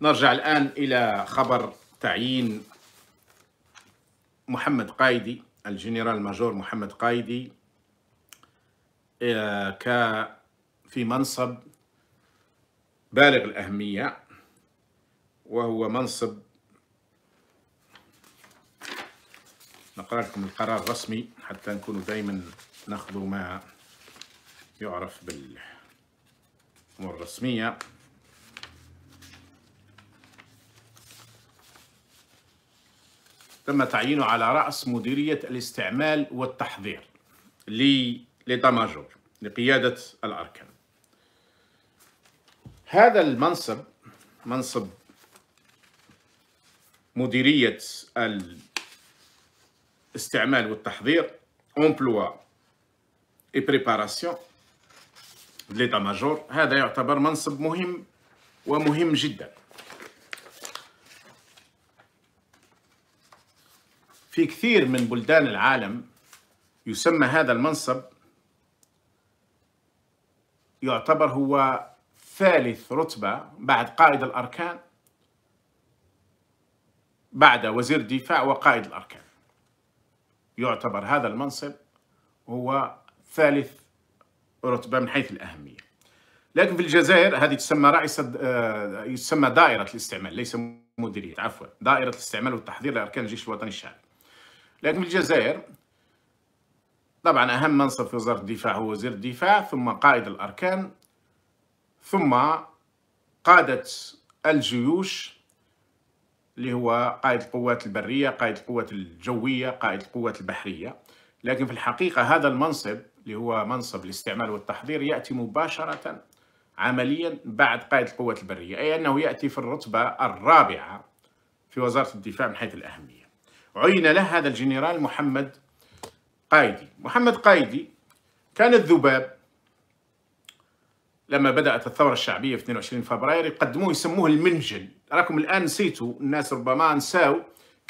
نرجع الآن إلى خبر تعيين محمد قايدي الجنرال ماجور محمد قايدي آه، ك في منصب بالغ الأهمية وهو منصب نقرأ لكم القرار الرسمي حتى نكونوا دائما ناخذ ما يعرف بالأمور الرسمية تم تعيينه على رأس مديرية الاستعمال والتحضير للإيطا ماجور لقيادة الأركان هذا المنصب منصب مديرية الاستعمال والتحضير امبلوا اي بريباراسيون ليتا ماجور هذا يعتبر منصب مهم ومهم جدا في كثير من بلدان العالم يسمى هذا المنصب يعتبر هو ثالث رتبة بعد قائد الأركان بعد وزير الدفاع وقائد الأركان يعتبر هذا المنصب هو ثالث رتبة من حيث الأهمية لكن في الجزائر هذه تسمى رئيس آه، يسمى دائرة الاستعمال ليس مديرية عفوا دائرة الاستعمال والتحضير لأركان الجيش الوطني الشعبي لكن في الجزائر طبعا أهم منصب في وزارة الدفاع هو وزير الدفاع ثم قائد الأركان ثم قادة الجيوش اللي هو قائد القوات البرية قائد القوات الجوية قائد القوات البحرية لكن في الحقيقة هذا المنصب اللي هو منصب الاستعمال والتحضير يأتي مباشرة عمليا بعد قائد القوات البرية أي أنه يأتي في الرتبة الرابعة في وزارة الدفاع من حيث الأهمية عين له هذا الجنرال محمد قايدي محمد قايدي كان الذباب لما بدأت الثورة الشعبية في 22 فبراير يقدموه يسموه المنجل راكم الآن نسيتوا الناس ربما نساو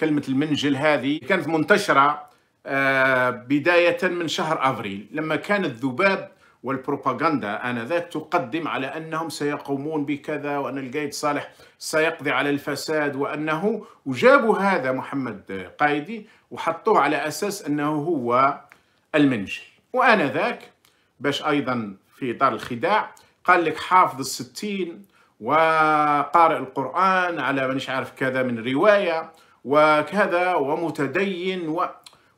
كلمة المنجل هذه كانت منتشرة آه، بداية من شهر أفريل لما كان الذباب والبروباغندا آنذاك تقدم على أنهم سيقومون بكذا وأن القايد صالح سيقضي على الفساد وأنه وجابوا هذا محمد قايدي وحطوه على أساس أنه هو المنجي وآنذاك باش أيضا في إطار الخداع قال لك حافظ الستين وقارئ القرآن على مانيش عارف كذا من رواية وكذا ومتدين و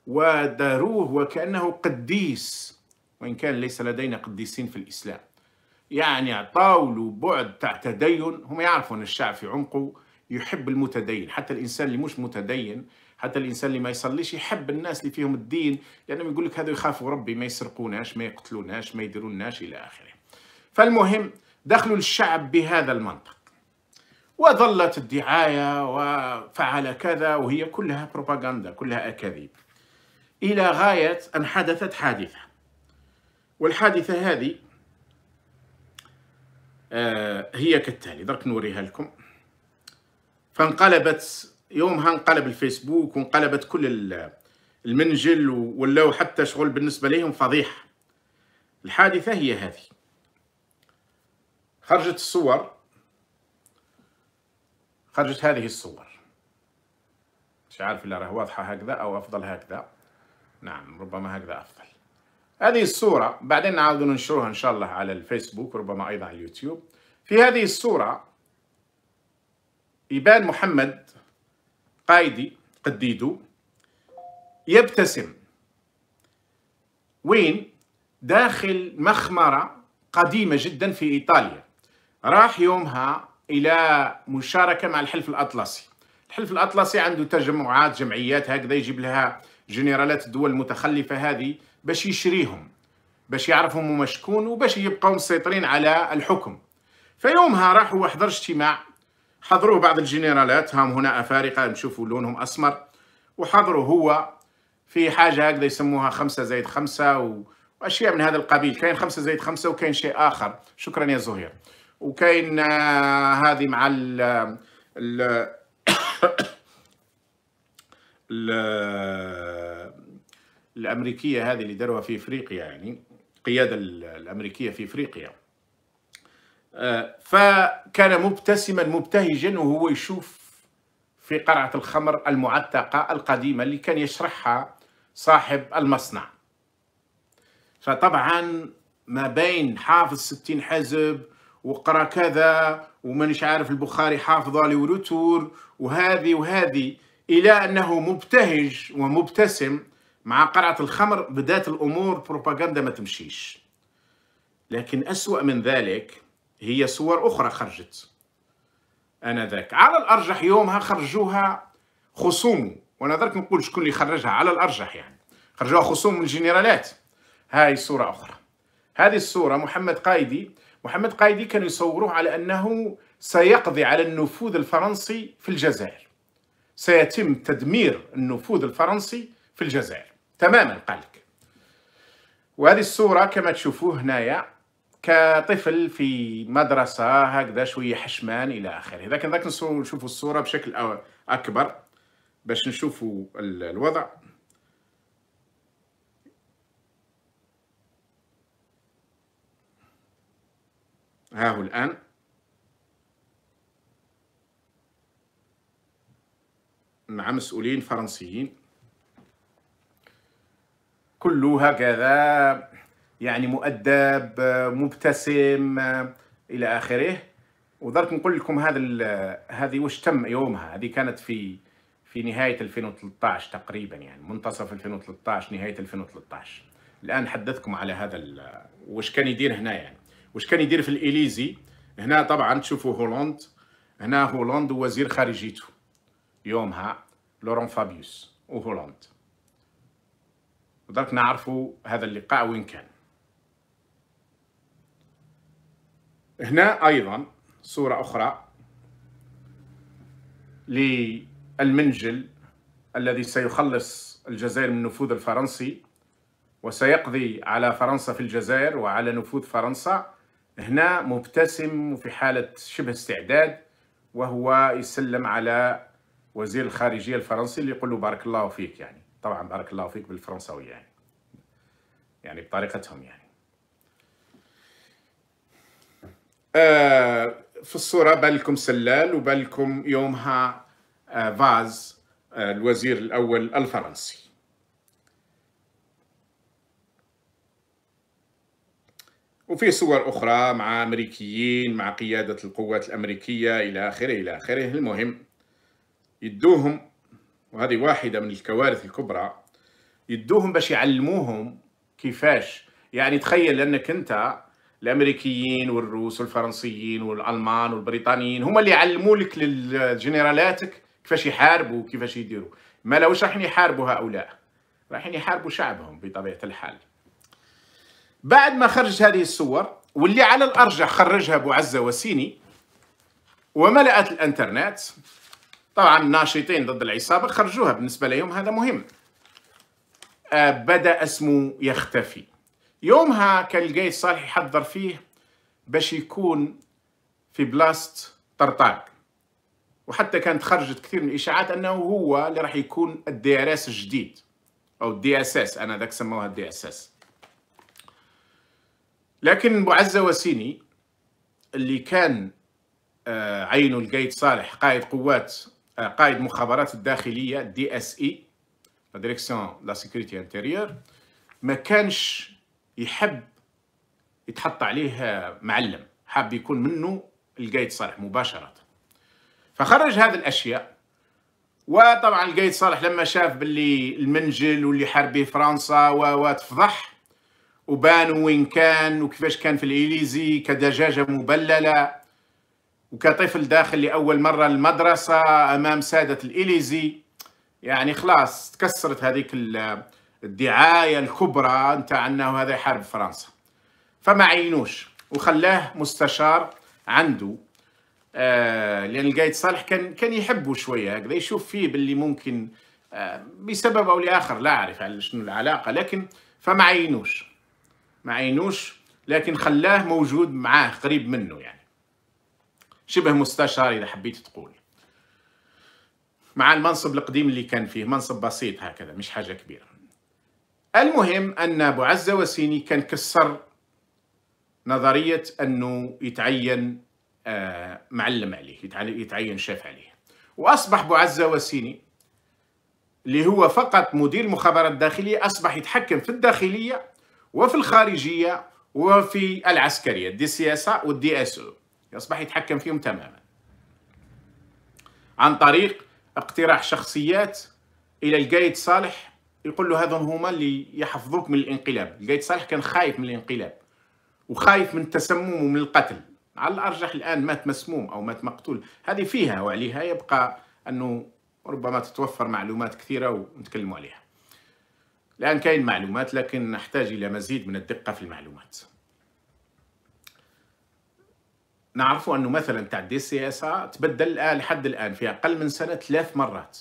وداروه وكأنه قديس وإن كان ليس لدينا قديسين في الإسلام يعني طاول بعد تاع تدين هم يعرفون أن الشعب في عمقه يحب المتدين حتى الإنسان اللي مش متدين حتى الانسان اللي ما يصليش يحب الناس اللي فيهم الدين لانهم يقول لك هذا يخافوا ربي ما يسرقوناش ما يقتلوناش ما يديروناش الى اخره فالمهم دخلوا الشعب بهذا المنطق وظلت الدعايه وفعل كذا وهي كلها بروباغندا كلها اكاذيب الى غايه ان حدثت حادثه والحادثة هذه آه، هي كالتالي درك نوريها لكم فانقلبت يومها انقلب الفيسبوك وانقلبت كل المنجل ولاو حتى شغل بالنسبة لهم فضيحة الحادثة هي هذه خرجت الصور خرجت هذه الصور مش عارف الا راه واضحة هكذا او افضل هكذا نعم ربما هكذا افضل هذه الصورة بعدين نعاود ننشرها إن شاء الله على الفيسبوك ربما أيضا على اليوتيوب في هذه الصورة يبان محمد قايدي قديدو يبتسم وين داخل مخمرة قديمة جدا في إيطاليا راح يومها إلى مشاركة مع الحلف الأطلسي الحلف الأطلسي عنده تجمعات جمعيات هكذا يجيب لها جنرالات الدول المتخلفة هذه باش يشريهم باش يعرفهم هما شكون وباش يبقاو مسيطرين على الحكم فيومها راحوا وحضر اجتماع حضروه بعض الجنرالات هم هنا أفارقة نشوفوا لونهم أسمر وحضروا هو في حاجة هكذا يسموها خمسة زائد خمسة وأشياء من هذا القبيل كاين خمسة زائد خمسة وكاين شيء آخر شكرا يا زهير وكاين آه، هذه مع ال ال, ال الامريكيه هذه اللي داروها في افريقيا يعني القياده الامريكيه في افريقيا آه، فكان مبتسما مبتهجا وهو يشوف في قرعه الخمر المعتقه القديمه اللي كان يشرحها صاحب المصنع فطبعا ما بين حافظ ستين حزب وقرا كذا ومانيش عارف البخاري حافظ علي ولوتور وهذه وهذه الى انه مبتهج ومبتسم مع قرعة الخمر بدات الأمور بروباغندا ما تمشيش لكن أسوأ من ذلك هي صور أخرى خرجت آنذاك على الأرجح يومها خرجوها خصومه وأنا درك نقول شكون اللي خرجها على الأرجح يعني خرجوها خصوم من الجنرالات هاي صورة أخرى هذه الصورة محمد قايدي محمد قايدي كانوا يصوروه على أنه سيقضي على النفوذ الفرنسي في الجزائر سيتم تدمير النفوذ الفرنسي في الجزائر تماما قالك وهذه الصورة كما تشوفوه هنايا كطفل في مدرسة هكذا شوية حشمان إلى آخره إذا كان ذاك نشوفوا الصورة بشكل أكبر باش نشوفوا الوضع ها هو الآن مع نعم، مسؤولين فرنسيين كله هكذا يعني مؤدب مبتسم الى اخره ودرت نقول لكم هذا هذه واش تم يومها هذه كانت في في نهايه 2013 تقريبا يعني منتصف 2013 نهايه 2013 الان حدثكم على هذا واش كان يدير هنا يعني واش كان يدير في الاليزي هنا طبعا تشوفوا هولند هنا هولند ووزير خارجيته يومها لورون فابيوس وهولند ودرك نعرفوا هذا اللقاء وين كان هنا أيضا صورة أخرى للمنجل الذي سيخلص الجزائر من النفوذ الفرنسي وسيقضي على فرنسا في الجزائر وعلى نفوذ فرنسا هنا مبتسم وفي حالة شبه استعداد وهو يسلم على وزير الخارجية الفرنسي اللي يقول له بارك الله فيك يعني طبعا بارك الله فيك بالفرنساوي يعني يعني بطريقتهم يعني آه، في الصورة بالكم سلال وبالكم يومها آه، فاز آه، الوزير الأول الفرنسي وفي صور أخرى مع أمريكيين مع قيادة القوات الأمريكية إلى آخره إلى آخره المهم يدوهم وهذه واحدة من الكوارث الكبرى يدوهم باش يعلموهم كيفاش يعني تخيل انك انت الامريكيين والروس والفرنسيين والالمان والبريطانيين هما اللي يعلموا لك لجنرالاتك كيفاش يحاربوا وكيفاش يديروا ما لوش راحين يحاربوا هؤلاء راحين يحاربوا شعبهم بطبيعه الحال بعد ما خرجت هذه الصور واللي على الارجح خرجها ابو عزه وسيني وملأت الانترنت طبعا الناشطين ضد العصابه خرجوها بالنسبه لهم هذا مهم آه، بدا اسمه يختفي يومها كان القيس صالح يحضر فيه باش يكون في بلاصه طرطاق وحتى كانت خرجت كثير من الاشاعات انه هو اللي راح يكون الدي ار اس الجديد او الدي اس اس انا ذاك سموها الدي اس اس لكن معزه وسيني اللي كان آه، عينه القيد صالح قائد قوات قائد مخابرات الداخليه دي اس اي لا ديريكسيون لا سيكوريتي انتيريور ما كانش يحب يتحط عليه معلم حاب يكون منه القايد صالح مباشره فخرج هذه الاشياء وطبعا القايد صالح لما شاف باللي المنجل واللي حارب فرنسا وتفضح وبان وين كان وكيفاش كان في الاليزي كدجاجه مبلله وكطفل داخل لأول مرة المدرسة أمام سادة الإليزي يعني خلاص تكسرت هذيك الدعاية الكبرى نتاع أنه هذا يحارب فرنسا فما عينوش وخلاه مستشار عنده آه لأن القايد صالح كان كان يحبه شوية هكذا يشوف فيه باللي ممكن آه بسبب أو لآخر لا أعرف على شنو العلاقة لكن فما عينوش ما عينوش لكن خلاه موجود معاه قريب منه يعني شبه مستشار اذا حبيت تقول مع المنصب القديم اللي كان فيه منصب بسيط هكذا مش حاجه كبيره المهم ان ابو عزه وسيني كان كسر نظريه انه يتعين آه، معلم عليه يتعين شاف عليه واصبح ابو عزه وسيني اللي هو فقط مدير المخابرات الداخليه اصبح يتحكم في الداخليه وفي الخارجيه وفي العسكريه دي سياسه والدي اس او يصبح يتحكم فيهم تماما عن طريق اقتراح شخصيات الى القايد صالح يقول له هذون هما اللي يحفظوك من الانقلاب القايد صالح كان خايف من الانقلاب وخايف من التسمم ومن القتل على الارجح الان مات مسموم او مات مقتول هذه فيها وعليها يبقى انه ربما تتوفر معلومات كثيره ونتكلموا عليها الان كاين معلومات لكن نحتاج الى مزيد من الدقه في المعلومات نعرفوا انه مثلا تاع دي سي اس تبدل آه لحد الان في اقل من سنه ثلاث مرات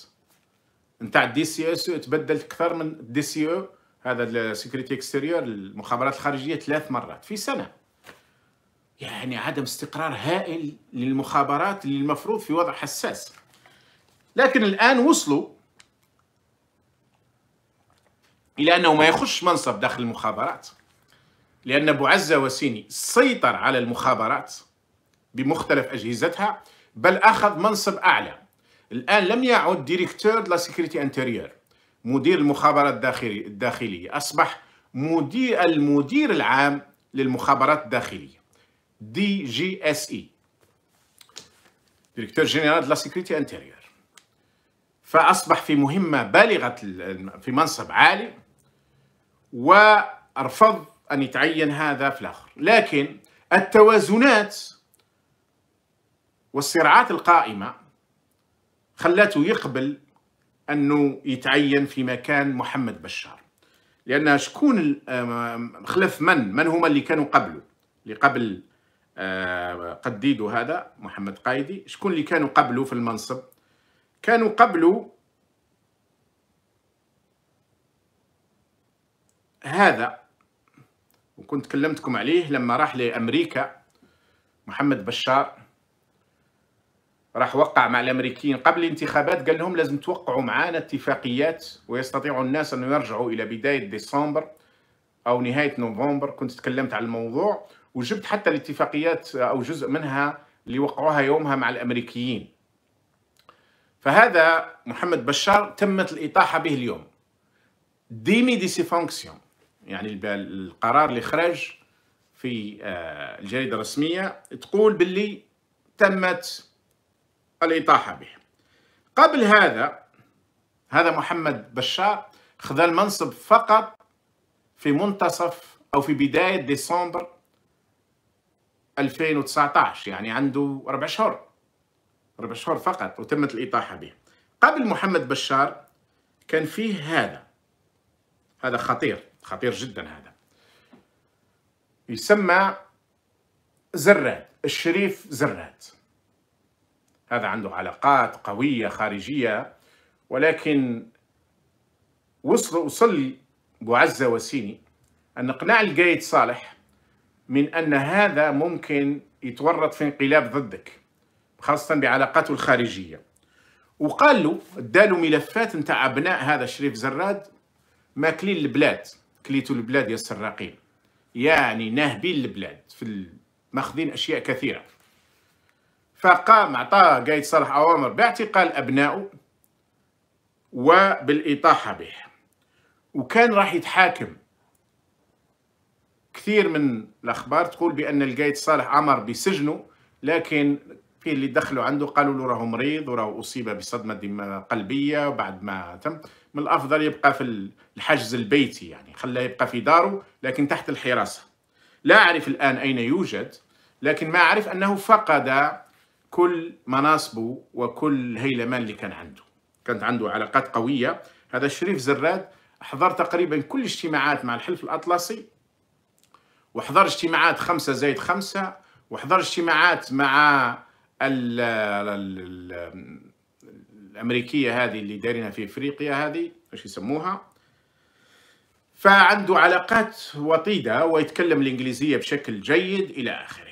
نتاع دي سي اس تبدل اكثر من دي سي او هذا السيكريتي اكستيريور المخابرات الخارجيه ثلاث مرات في سنه يعني عدم استقرار هائل للمخابرات اللي المفروض في وضع حساس لكن الان وصلوا الى انه ما يخش منصب داخل المخابرات لان عزه وسيني سيطر على المخابرات بمختلف أجهزتها بل أخذ منصب أعلى الآن لم يعد ديريكتور لا سيكوريتي انتيريور مدير المخابرات الداخلية أصبح مدير المدير العام للمخابرات الداخلية دي جي اس اي ديريكتور جينيرال لا سيكوريتي انتيريور فأصبح في مهمة بالغة في منصب عالي ورفض أن يتعين هذا في الآخر لكن التوازنات والصراعات القائمة خلته يقبل أنه يتعين في مكان محمد بشار لأن شكون خلف من من هما اللي كانوا قبله اللي قبل آه، قديدو هذا محمد قايدي شكون اللي كانوا قبله في المنصب كانوا قبله هذا وكنت كلمتكم عليه لما راح لأمريكا محمد بشار راح وقع مع الامريكيين قبل الانتخابات قال لهم لازم توقعوا معانا اتفاقيات ويستطيع الناس ان يرجعوا الى بدايه ديسمبر او نهايه نوفمبر كنت تكلمت على الموضوع وجبت حتى الاتفاقيات او جزء منها اللي وقعوها يومها مع الامريكيين فهذا محمد بشار تمت الاطاحه به اليوم ديمي دي سي فونكسيون يعني القرار اللي خرج في آه، الجريده الرسميه تقول باللي تمت الإطاحة به قبل هذا هذا محمد بشار خذ المنصب فقط في منتصف أو في بداية ديسمبر 2019 يعني عنده ربع شهر ربع شهور فقط وتمت الإطاحة به قبل محمد بشار كان فيه هذا هذا خطير خطير جدا هذا يسمى زراد الشريف زراد هذا عنده علاقات قوية خارجية ولكن وصل وصل بوعزة وسيني أن إقناع القايد صالح من أن هذا ممكن يتورط في انقلاب ضدك خاصة بعلاقاته الخارجية وقال له اداله ملفات نتاع أبناء هذا شريف زراد ماكلين البلاد كليتوا البلاد يا السراقين يعني ناهبين البلاد في ماخذين أشياء كثيرة فقام عطاه قايد صالح اوامر باعتقال ابنائه وبالاطاحه به وكان راح يتحاكم كثير من الاخبار تقول بان القايد صالح امر بسجنه لكن في اللي دخلوا عنده قالوا له راهو مريض وراه اصيب بصدمه قلبيه بعد ما تم من الافضل يبقى في الحجز البيتي يعني خلاه يبقى في داره لكن تحت الحراسه لا اعرف الان اين يوجد لكن ما اعرف انه فقد كل مناصبه وكل هيلمان اللي كان عنده كانت عنده علاقات قوية هذا الشريف زراد حضر تقريبا كل اجتماعات مع الحلف الأطلسي وحضر اجتماعات خمسة زائد خمسة وحضر اجتماعات مع الـ الـ الـ الأمريكية هذه اللي دايرينها في إفريقيا هذه ايش يسموها فعنده علاقات وطيدة ويتكلم الإنجليزية بشكل جيد إلى آخره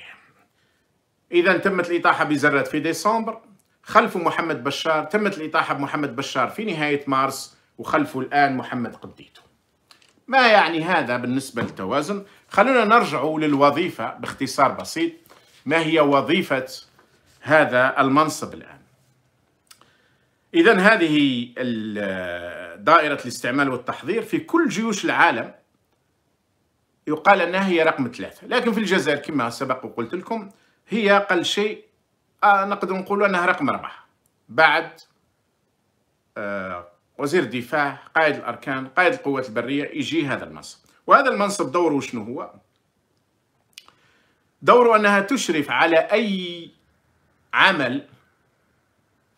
إذا تمت الإطاحة بزرات في ديسمبر خلفه محمد بشار تمت الإطاحة بمحمد بشار في نهاية مارس وخلفه الآن محمد قديتو ما يعني هذا بالنسبة للتوازن خلونا نرجع للوظيفة باختصار بسيط ما هي وظيفة هذا المنصب الآن إذا هذه دائرة الاستعمال والتحضير في كل جيوش العالم يقال أنها هي رقم ثلاثة لكن في الجزائر كما سبق وقلت لكم هي اقل شيء آه نقدر نقولوا انها رقم اربعه بعد آه وزير الدفاع قائد الاركان قائد القوات البريه يجي هذا المنصب وهذا المنصب دوره شنو هو دوره انها تشرف على اي عمل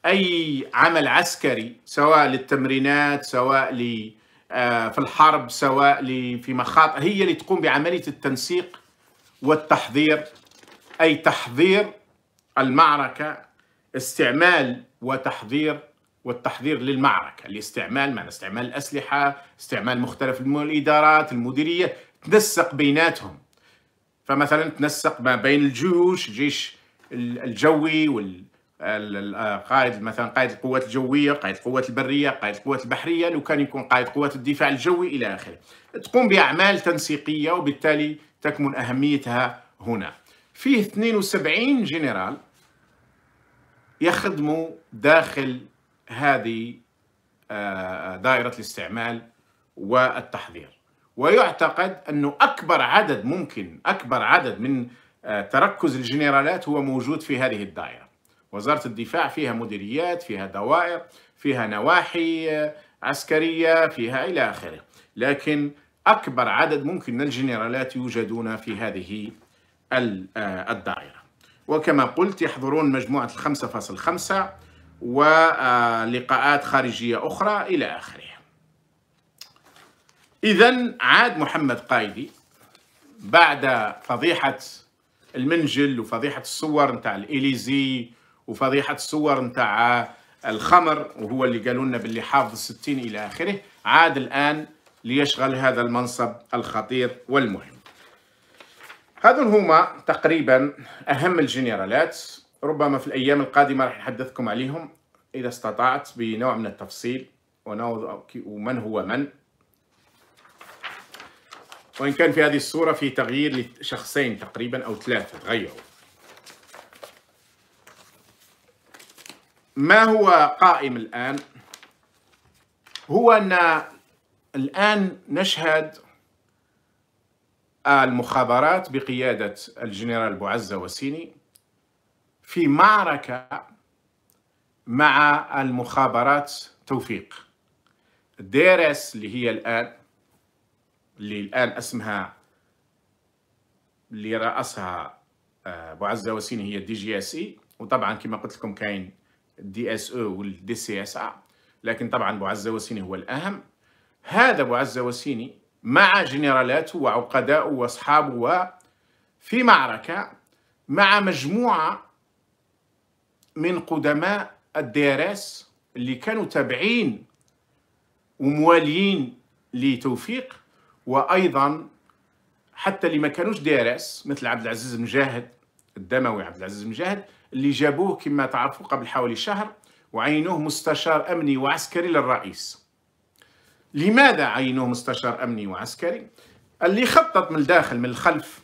اي عمل عسكري سواء للتمرينات سواء ل آه، في الحرب سواء في مخاطر هي اللي تقوم بعمليه التنسيق والتحضير أي تحضير المعركة استعمال وتحضير والتحضير للمعركة الاستعمال معنى استعمال الأسلحة استعمال مختلف الإدارات المديرية تنسق بيناتهم فمثلا تنسق ما بين الجيوش الجيش الجوي وال آه، قائد مثلا قائد القوات الجويه، قائد القوات البريه، قائد القوات البحريه، لو كان يكون قائد قوات الدفاع الجوي الى اخره. تقوم باعمال تنسيقيه وبالتالي تكمن اهميتها هنا. فيه 72 جنرال يخدموا داخل هذه آه، آه، دائرة الاستعمال والتحضير ويعتقد أنه أكبر عدد ممكن أكبر عدد من آه، تركز الجنرالات هو موجود في هذه الدائرة وزارة الدفاع فيها مديريات فيها دوائر فيها نواحي عسكرية فيها إلى آخره لكن أكبر عدد ممكن من الجنرالات يوجدون في هذه آه، الدائرة وكما قلت يحضرون مجموعة الخمسة فاصل خمسة ولقاءات آه، خارجية أخرى إلى آخره إذا عاد محمد قايدي بعد فضيحة المنجل وفضيحة الصور نتاع الإليزي وفضيحة الصور نتاع الخمر وهو اللي قالوا لنا باللي حافظ الستين إلى آخره عاد الآن ليشغل هذا المنصب الخطير والمهم هذول هما تقريبا أهم الجنرالات ربما في الأيام القادمة راح نحدثكم عليهم إذا استطعت بنوع من التفصيل ومن هو من وإن كان في هذه الصورة في تغيير لشخصين تقريبا أو ثلاثة تغيروا أيوه. ما هو قائم الآن؟ هو أن الآن نشهد المخابرات بقيادة الجنرال بوعزة وسيني في معركة مع المخابرات توفيق ديرس اللي هي الآن اللي الآن اسمها اللي رأسها آه، بوعزة وسيني هي دي جي اس اي وطبعا كما قلت لكم كاين دي اس او والدي سي اس ا لكن طبعا بوعزة وسيني هو الأهم هذا بوعزة وسيني مع جنرالاته وعقدائه وأصحابه في معركة مع مجموعة من قدماء الديارس اللي كانوا تابعين ومواليين لتوفيق وأيضا حتى اللي ما كانوش ديارس مثل عبد العزيز مجاهد الدموي عبد العزيز مجاهد اللي جابوه كما تعرفوا قبل حوالي شهر وعينوه مستشار أمني وعسكري للرئيس لماذا عينوه مستشار أمني وعسكري اللي خطط من الداخل من الخلف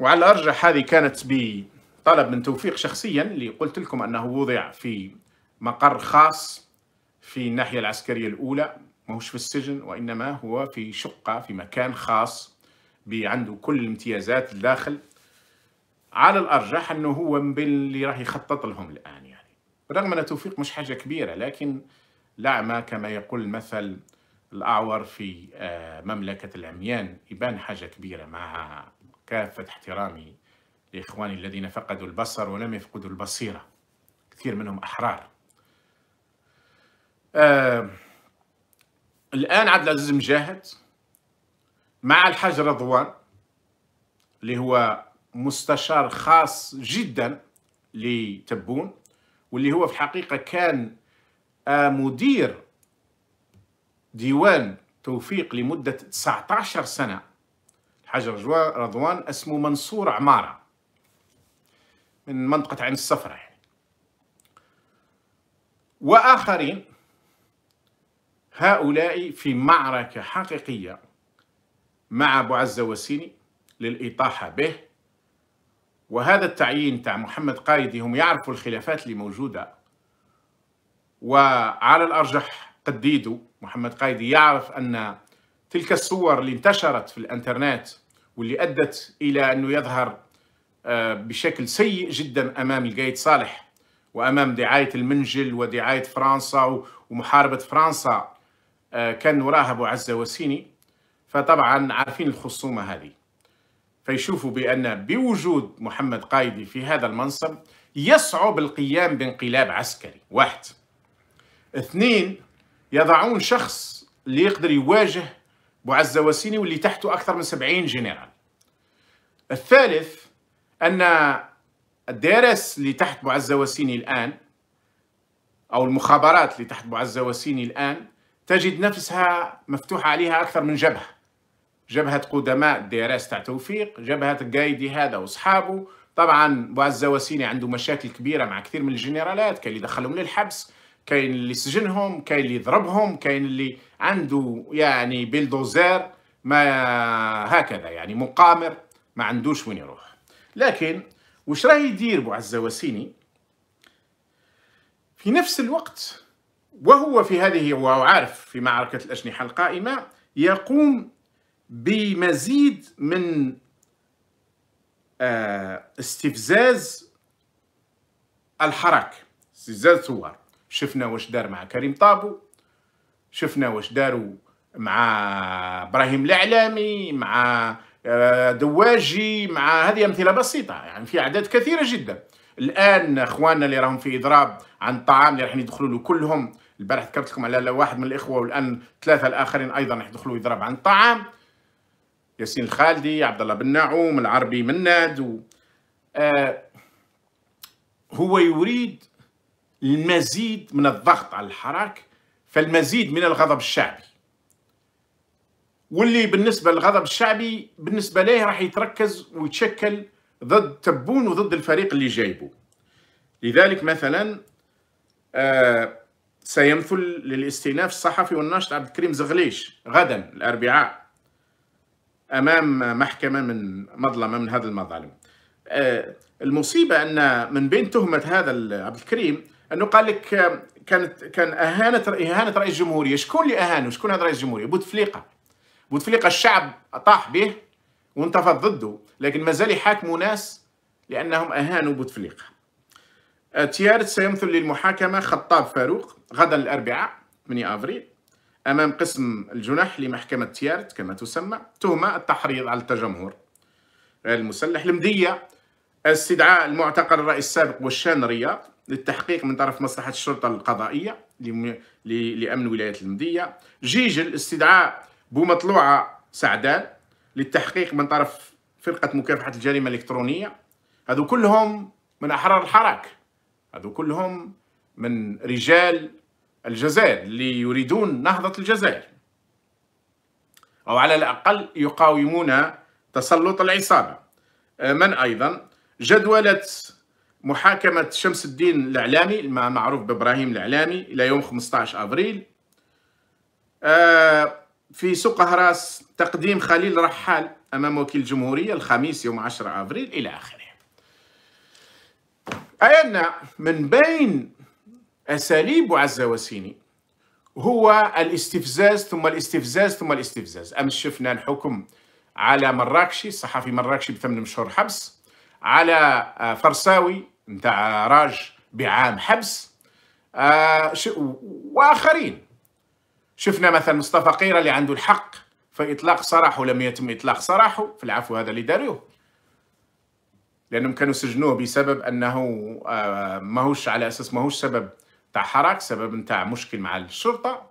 وعلى الأرجح هذه كانت بطلب من توفيق شخصيا اللي قلت لكم أنه وضع في مقر خاص في الناحية العسكرية الأولى ماهوش في السجن وإنما هو في شقة في مكان خاص عنده كل الامتيازات الداخل على الأرجح أنه هو من اللي راح يخطط لهم الآن يعني رغم أن توفيق مش حاجة كبيرة لكن لعمة كما يقول المثل الأعور في آه، مملكة العميان يبان حاجة كبيرة مع كافة احترامي لإخواني الذين فقدوا البصر ولم يفقدوا البصيرة كثير منهم أحرار آه الآن عبد العزيز مجاهد مع الحاج رضوان اللي هو مستشار خاص جدا لتبون واللي هو في الحقيقة كان آه، مدير ديوان توفيق لمدة 19 سنة الحاج رضوان اسمه منصور عمارة من منطقة عين السفرة وآخرين هؤلاء في معركة حقيقية مع أبو عزة وسيني للإطاحة به وهذا التعيين تاع محمد قايدي هم يعرفوا الخلافات اللي موجوده وعلى الأرجح قديدو محمد قايدي يعرف أن تلك الصور اللي انتشرت في الانترنت واللي أدت إلى أنه يظهر آه، بشكل سيء جدا أمام القايد صالح وأمام دعاية المنجل ودعاية فرنسا ومحاربة فرنسا آه، كان وراها أبو عزة وسيني فطبعا عارفين الخصومة هذه فيشوفوا بأن بوجود محمد قايدي في هذا المنصب يصعب القيام بانقلاب عسكري واحد اثنين يضعون شخص اللي يقدر يواجه بوعزة وسيني واللي تحته أكثر من سبعين جنرال الثالث أن الدارس اللي تحت بوعزة وسيني الآن أو المخابرات اللي تحت بوعزة وسيني الآن تجد نفسها مفتوحة عليها أكثر من جبهة جبهة قدماء الدارس تاع توفيق جبهة القايدي هذا وصحابه طبعا بوعزة وسيني عنده مشاكل كبيرة مع كثير من الجنرالات كان اللي دخلهم للحبس كاين اللي سجنهم كاين اللي ضربهم كاين اللي عنده يعني بلدوزير ما هكذا يعني مقامر ما عندوش وين يروح لكن وش راه يدير بوعزة وسيني في نفس الوقت وهو في هذه وهو عارف في معركة الأجنحة القائمة يقوم بمزيد من آه، استفزاز الحراك استفزاز الثوار شفنا واش دار مع كريم طابو شفنا واش داروا مع ابراهيم الاعلامي مع آه، دواجي مع هذه امثله بسيطه يعني في اعداد كثيره جدا الان اخواننا اللي راهم في اضراب عن الطعام اللي راح يدخلوا له كلهم البارح ذكرت لكم على واحد من الاخوه والان ثلاثه الاخرين ايضا راح يدخلوا اضراب عن الطعام ياسين الخالدي عبد الله بن نعوم العربي مناد من و... آه هو يريد المزيد من الضغط على الحراك فالمزيد من الغضب الشعبي واللي بالنسبة للغضب الشعبي بالنسبة ليه راح يتركز ويتشكل ضد تبون وضد الفريق اللي جايبه لذلك مثلا آه سيمثل للاستئناف الصحفي والناشط عبد الكريم زغليش غدا الأربعاء أمام محكمة من مظلمة من هذه المظالم آه المصيبة أن من بين تهمة هذا عبد الكريم انه قال لك كانت كان اهانه اهانه رئيس الجمهوريه شكون اللي اهانه شكون هذا رئيس الجمهوريه بوتفليقه بوتفليقه الشعب طاح به وانتفض ضده لكن مازال يحاكموا ناس لانهم اهانوا بوتفليقه آه، تيارت سيمثل للمحاكمه خطاب فاروق غدا الاربعاء 8 افريل امام قسم الجنح لمحكمه تيارت كما تسمى تهمه التحريض على التجمهر المسلح المديه استدعاء المعتقل الرئيس السابق والشان رياض للتحقيق من طرف مصلحة الشرطة القضائية لأمن ولاية المدية جيجل استدعاء بومطلوعة سعدان للتحقيق من طرف فرقة مكافحة الجريمة الإلكترونية هذو كلهم من أحرار الحراك هذو كلهم من رجال الجزائر اللي يريدون نهضة الجزائر أو على الأقل يقاومون تسلط العصابة آه، من أيضا جدولة محاكمة شمس الدين الإعلامي المعروف بإبراهيم الإعلامي إلى يوم 15 أبريل آه، في سوق هراس تقديم خليل رحال أمام وكيل الجمهورية الخميس يوم 10 أبريل إلى آخره أي أن من بين أساليب عزة وسيني هو الاستفزاز ثم الاستفزاز ثم الاستفزاز أمس شفنا الحكم على مراكشي الصحفي مراكشي بثمان شهور حبس على آه، فرساوي نتاع راج بعام حبس آه، واخرين شفنا مثلا مصطفى قيرة اللي عنده الحق في اطلاق سراحه لم يتم اطلاق سراحه في العفو هذا اللي داروه لانهم كانوا سجنوه بسبب انه آه، ماهوش على اساس ماهوش سبب تاع حراك سبب نتاع مشكل مع الشرطه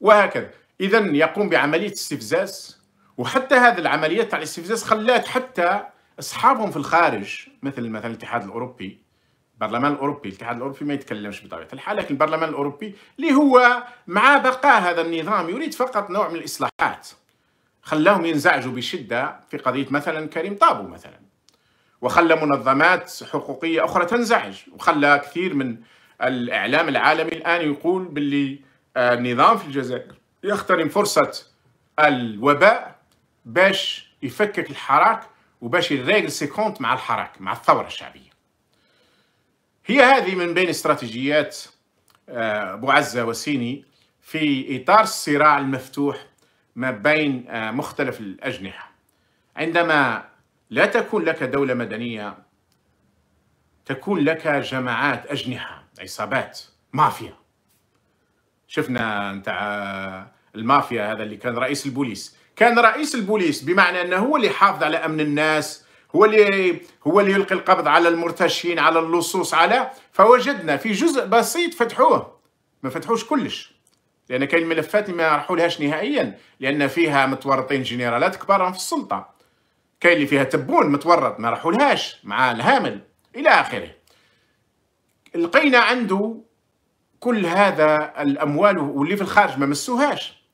وهكذا اذا يقوم بعمليه استفزاز وحتى هذه العملية تاع الاستفزاز خلات حتى أصحابهم في الخارج مثل مثلا الاتحاد الأوروبي البرلمان الأوروبي الاتحاد الأوروبي ما يتكلمش بطبيعة الحال لكن البرلمان الأوروبي اللي هو مع بقاء هذا النظام يريد فقط نوع من الإصلاحات خلاهم ينزعجوا بشدة في قضية مثلا كريم طابو مثلا وخلى منظمات حقوقية أخرى تنزعج وخلى كثير من الإعلام العالمي الآن يقول باللي آه، النظام في الجزائر يغتنم فرصة الوباء باش يفكك الحراك وباش يراجل سيكونت مع الحراك مع الثورة الشعبية هي هذه من بين استراتيجيات آه، أبو عزة وسيني في إطار الصراع المفتوح ما بين آه، مختلف الأجنحة عندما لا تكون لك دولة مدنية تكون لك جماعات أجنحة عصابات مافيا شفنا نتاع آه، المافيا هذا اللي كان رئيس البوليس كان رئيس البوليس بمعنى انه هو اللي حافظ على امن الناس هو اللي هو اللي يلقي القبض على المرتشين على اللصوص على فوجدنا في جزء بسيط فتحوه ما فتحوش كلش لان كاين ملفات ما راحولهاش نهائيا لان فيها متورطين جنرالات كبار في السلطه كاين اللي فيها تبون متورط ما راحولهاش مع الهامل الى اخره لقينا عنده كل هذا الاموال واللي في الخارج ما مسوهاش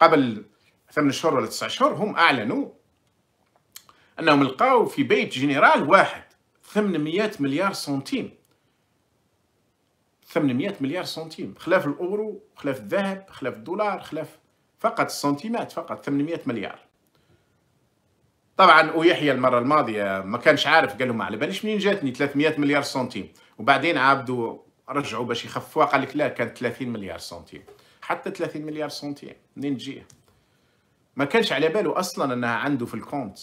قبل ثمان شهور ولا تسع شهور هم اعلنوا انهم لقاو في بيت جنرال واحد 800 مليار سنتيم 800 مليار سنتيم خلاف الاورو خلاف الذهب خلاف الدولار خلاف فقط السنتيمات فقط 800 مليار طبعا ويحيى المره الماضيه ما كانش عارف قال لهم على باليش منين جاتني 300 مليار سنتيم وبعدين عابدوا رجعوا باش يخفوا قال لك لا كانت 30 مليار سنتيم حتى 30 مليار سنتيم منين تجيه ما كانش على باله اصلا انها عنده في الكونت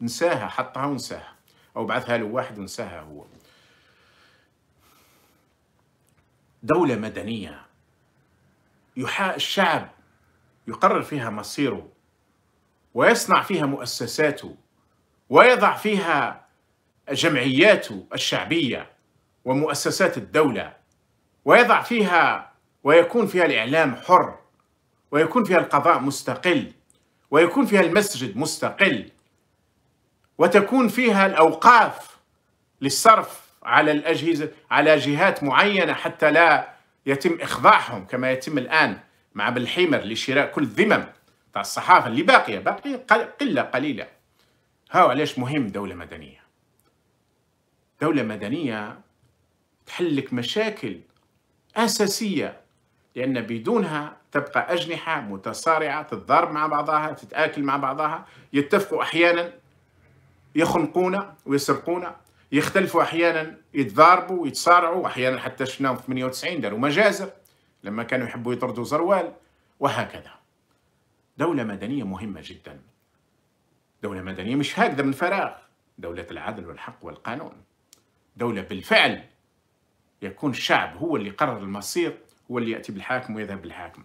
نساها حطها ونساها او بعثها له واحد ونساها هو دولة مدنية يحا الشعب يقرر فيها مصيره ويصنع فيها مؤسساته ويضع فيها جمعياته الشعبية ومؤسسات الدولة ويضع فيها ويكون فيها الإعلام حر ويكون فيها القضاء مستقل ويكون فيها المسجد مستقل وتكون فيها الأوقاف للصرف على الأجهزة على جهات معينة حتى لا يتم إخضاعهم كما يتم الآن مع بالحمر لشراء كل الذمم تاع الصحافة اللي باقية باقية قلة قليلة ها علاش مهم دولة مدنية دولة مدنية تحلك مشاكل أساسية لأن بدونها تبقى أجنحة متصارعة تتضارب مع بعضها تتآكل مع بعضها يتفقوا أحيانا يخنقونا ويسرقونا يختلفوا أحيانا يتضاربوا ويتصارعوا أحيانا حتى شفناهم في 98 داروا مجازر لما كانوا يحبوا يطردوا زروال وهكذا دولة مدنية مهمة جدا دولة مدنية مش هكذا من فراغ دولة العدل والحق والقانون دولة بالفعل يكون الشعب هو اللي قرر المصير هو اللي يأتي بالحاكم ويذهب بالحاكم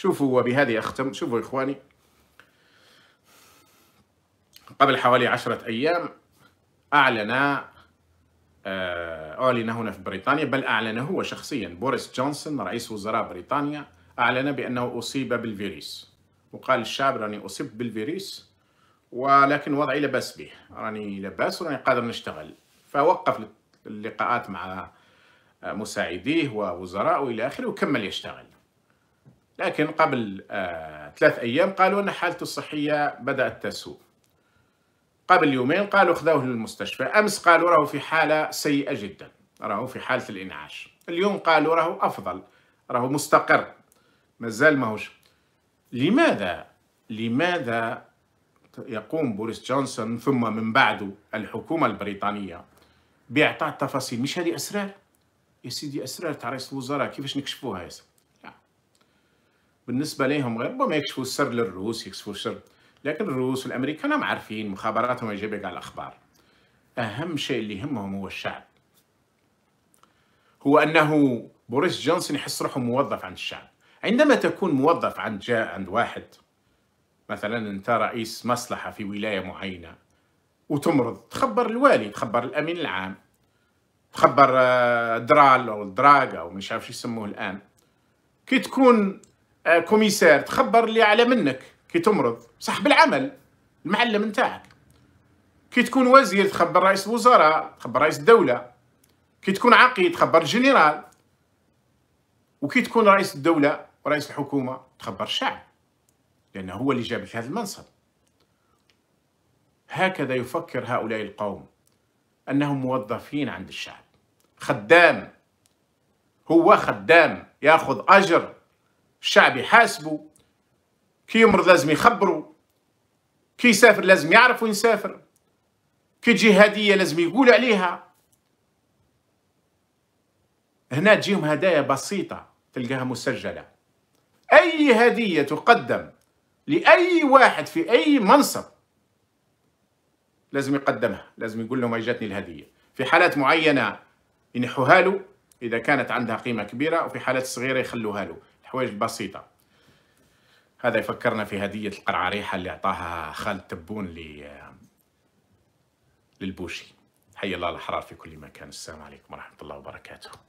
شوفوا وبهذه أختم شوفوا إخواني قبل حوالي عشرة أيام أعلن آه، أعلن هنا في بريطانيا بل أعلن هو شخصيا بوريس جونسون رئيس وزراء بريطانيا أعلن بأنه أصيب بالفيروس وقال الشعب راني أصبت بالفيروس ولكن وضعي لباس به راني لباس وراني قادر نشتغل فوقف اللقاءات مع مساعديه ووزراء إلى آخره وكمل يشتغل لكن قبل آه، ثلاث أيام قالوا أن حالته الصحية بدأت تسوء قبل يومين قالوا اخذوه للمستشفى أمس قالوا راهو في حالة سيئة جدا راهو في حالة الإنعاش اليوم قالوا راهو أفضل راهو مستقر مازال ماهوش لماذا لماذا يقوم بوريس جونسون ثم من بعده الحكومة البريطانية بإعطاء التفاصيل مش هذه أسرار يا سيدي أسرار تاع رئيس الوزراء كيفاش نكشفوها يا سيدي بالنسبه لهم ربما يكشفوا السر للروس يكشفوا السر لكن الروس والامريكان عارفين مخابراتهم يجيب كاع الاخبار اهم شيء اللي يهمهم هو الشعب هو انه بوريس جونسون يحس روحه موظف عند الشعب عندما تكون موظف عند جاء عند واحد مثلا انت رئيس مصلحه في ولايه معينه وتمرض تخبر الوالي تخبر الامين العام تخبر آه، درال او دراغا او مش عارف شو يسموه الان كي تكون آه، كوميسار تخبر اللي على منك كي تمرض صاحب العمل المعلم نتاعك كي تكون وزير تخبر رئيس الوزراء تخبر رئيس الدولة كي تكون عقيد تخبر الجنرال وكي تكون رئيس الدولة ورئيس الحكومة تخبر الشعب لأنه هو اللي جابك هذا المنصب هكذا يفكر هؤلاء القوم أنهم موظفين عند الشعب خدام هو خدام ياخذ أجر الشعب يحاسبه كي يمرض لازم يخبره كي يسافر لازم يعرف وين يسافر كي تجي هديه لازم يقول عليها هنا تجيهم هدايا بسيطه تلقاها مسجله اي هديه تقدم لاي واحد في اي منصب لازم يقدمها لازم يقول لهم جاتني الهديه في حالات معينه ينحوها له اذا كانت عندها قيمه كبيره وفي حالات صغيره يخلوها له حوايج بسيطة هذا يفكرنا في هدية القرعة ريحة اللي أعطاها خالد تبون ل للبوشي حي الله الأحرار في كل مكان السلام عليكم ورحمة الله وبركاته